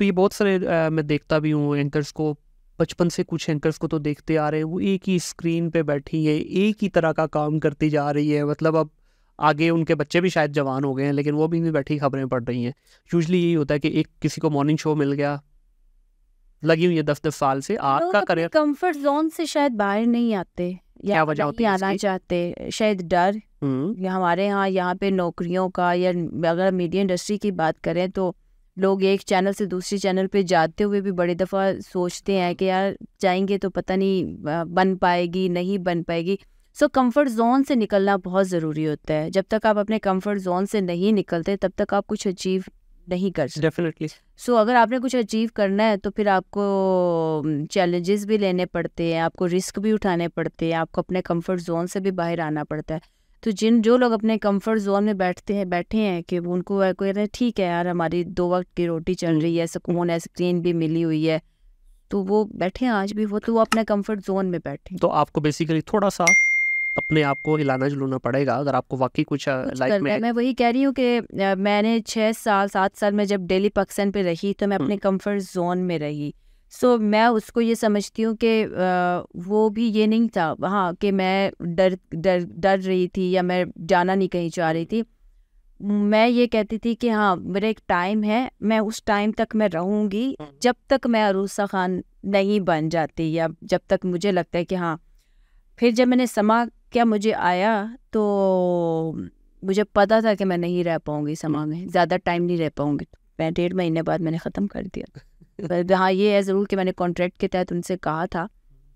तो ये बहुत सारे आ, मैं देखता भी हूँ एंकर्स को बचपन से कुछ एंकर्स को तो देखते आ रहे हैं वो एक ही स्क्रीन पे बैठी है एक ही तरह का काम करती जा रही है मतलब अब आगे उनके बच्चे भी शायद जवान हो गए हैं लेकिन वो भी नहीं बैठी खबरें पढ़ रही हैं यूजली यही होता है कि एक किसी को मॉर्निंग शो मिल गया लगी हुई है दस दस साल से आपका करियर कंफर्ट जोन से शायद बाहर नहीं आते क्या वजह होती है आना चाहते शायद डर हम्म। हमारे यहाँ यहाँ पे नौकरियों का या अगर मीडिया इंडस्ट्री की बात करें तो लोग एक चैनल से दूसरे चैनल पे जाते हुए भी बड़ी दफ़ा सोचते हैं कि यार जाएंगे तो पता नहीं बन पाएगी नहीं बन पाएगी सो कंफर्ट जोन से निकलना बहुत ज़रूरी होता है जब तक आप अपने कंफर्ट जोन से नहीं निकलते तब तक आप कुछ अचीव नहीं कर सकते डेफिनेटली सो अगर आपने कुछ अचीव करना है तो फिर आपको चैलेंजेस भी लेने पड़ते हैं आपको रिस्क भी उठाने पड़ते हैं आपको अपने कंफर्ट जोन से भी बाहर आना पड़ता है तो जिन जो लोग अपने कंफर्ट जोन में बैठते हैं बैठे हैं कि उनको कह रहे हैं ठीक है यार हमारी दो वक्त की रोटी चल रही है सुकून है स्क्रीन भी मिली हुई है तो वो बैठे हैं आज भी वो तो वो अपने कंफर्ट जोन में बैठे तो आपको बेसिकली थोड़ा सा अपने आप को हिलाना जुलूना पड़ेगा अगर आपको वाकई कुछ, कुछ लाइफ में मैं वही कह रही हूँ कि मैंने छः साल सात साल में जब डेली पाकिस्तान पे रही तो मैं हम्म। अपने कंफर्ट जोन में रही सो so, मैं उसको ये समझती हूँ कि वो भी ये नहीं था हाँ कि मैं डर डर डर रही थी या मैं जाना नहीं कहीं चाह रही थी मैं ये कहती थी कि हाँ मेरा एक टाइम है मैं उस टाइम तक मैं रहूँगी हम्म। जब तक मैं अरूसा खान नहीं बन जाती या जब तक मुझे लगता है कि हाँ फिर जब मैंने समा क्या मुझे आया तो मुझे पता था कि मैं नहीं रह पाऊँगी समा में ज़्यादा टाइम नहीं रह पाऊँगी मैं डेढ़ महीने बाद मैंने ख़त्म कर दिया हाँ ये है ज़रूर कि मैंने कॉन्ट्रैक्ट के तहत उनसे कहा था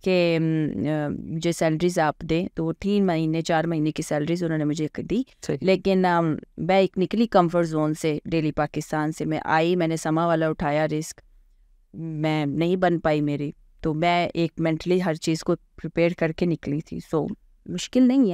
कि मुझे सैलरीज आप दें तो तीन महीने चार महीने की सैलरीज उन्होंने मुझे दी लेकिन मैं एक निकली कंफर्ट जोन से डेली पाकिस्तान से मैं आई मैंने समा वाला उठाया रिस्क मैं नहीं बन पाई मेरी तो मैं एक मेंटली हर चीज़ को प्रिपेयर करके निकली थी सो मुश्किल नहीं है